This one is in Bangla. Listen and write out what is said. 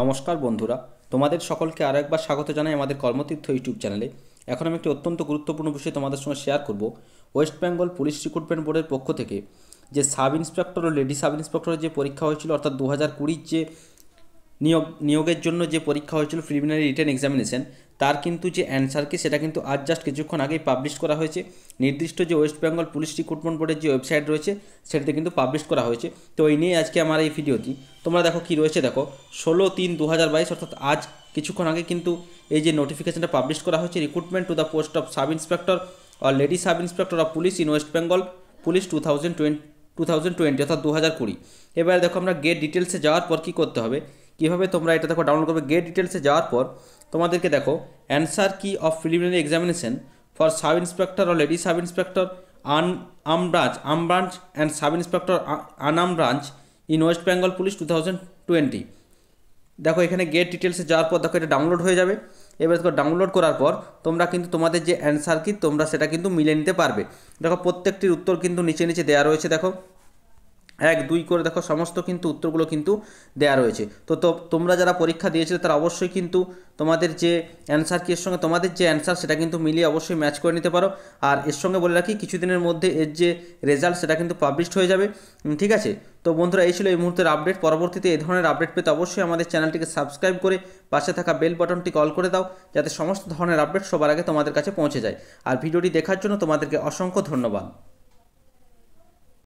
নমস্কার বন্ধুরা তোমাদের সকলকে আর একবার স্বাগত জানাই আমাদের কর্মতীর্থ ইউটিউব চ্যানেলে এখন আমি একটি অত্যন্ত গুরুত্বপূর্ণ বিষয় তোমাদের সঙ্গে শেয়ার করব ওয়েস্ট বেঙ্গল পুলিশ রিক্রুটমেন্ট বোর্ডের পক্ষ থেকে যে সাব ইন্সপেক্টর ও লেডি সাব ইন্সপেক্টরের যে পরীক্ষা হয়েছিল অর্থাৎ দু হাজার কুড়ির যে নিয়োগ নিয়োগের জন্য যে পরীক্ষা হয়েছিল প্রিলিমিনারি রিটার্ন এক্সামিনেশন তার কিন্তু যে অ্যান্সার কি সেটা কিন্তু আজ জাস্ট কিছুক্ষণ আগেই পাবলিশ করা হয়েছে নির্দিষ্ট যে ওয়েস্ট বেঙ্গল পুলিশ রিক্রুটমেন্ট বোর্ডের যে ওয়েবসাইট রয়েছে সেটাতে কিন্তু পাবলিশ করা হয়েছে তো এই নিয়ে আজকে আমার এই ভিডিওটি তোমরা দেখো কি রয়েছে দেখো ষোলো তিন দু হাজার বাইশ অর্থাৎ আজ কিছুক্ষণ আগে কিন্তু এই যে নোটিফিকেশনটা পাবলিশ করা হয়েছে recruitment to the post of sub inspector or lady sub inspector of police in West Bengal police two thousand twenty two thousand twenty অর্থাৎ দু হাজার কুড়ি এবার দেখো আমরা গেট ডিটেলসে যাওয়ার পর কী করতে হবে কীভাবে তোমরা এটা দেখো ডাউনলোড করবে গেট ডিটেলসে যাওয়ার পর তোমাদেরকে দেখো অ্যান্সার কি of preliminary examination for sub inspector ও lady sub inspector An um branch um branch and sub inspector Anam branch in West Bengal police two thousand twenty দেখো এখানে গেট ডিটেলসে যাওয়ার পর দেখো এটা ডাউনলোড হয়ে যাবে এবার দেখো ডাউনলোড করার পর তোমরা কিন্তু তোমাদের যে অ্যান্সার কি তোমরা সেটা কিন্তু মিলে নিতে পারবে দেখো প্রত্যেকটির উত্তর কিন্তু নিচে নিচে দেওয়া রয়েছে দেখো এক দুই করে দেখো সমস্ত কিন্তু উত্তরগুলো কিন্তু দেয়া রয়েছে তো তোমরা যারা পরীক্ষা দিয়েছিলে তারা অবশ্যই কিন্তু তোমাদের যে অ্যান্সার কি এর সঙ্গে তোমাদের যে অ্যান্সার সেটা কিন্তু মিলিয়ে অবশ্যই ম্যাচ করে নিতে পারো আর এর সঙ্গে বলে রাখি কিছুদিনের মধ্যে এর যে রেজাল্ট সেটা কিন্তু পাবলিশড হয়ে যাবে ঠিক আছে তো বন্ধুরা এই ছিল এই মুহূর্তের আপডেট পরবর্তীতে এই ধরনের আপডেট পেতে অবশ্যই আমাদের চ্যানেলটিকে সাবস্ক্রাইব করে পাশে থাকা বেল বাটনটি কল করে দাও যাতে সমস্ত ধরনের আপডেট সবার আগে তোমাদের কাছে পৌঁছে যায় আর ভিডিওটি দেখার জন্য তোমাদেরকে অসংখ্য ধন্যবাদ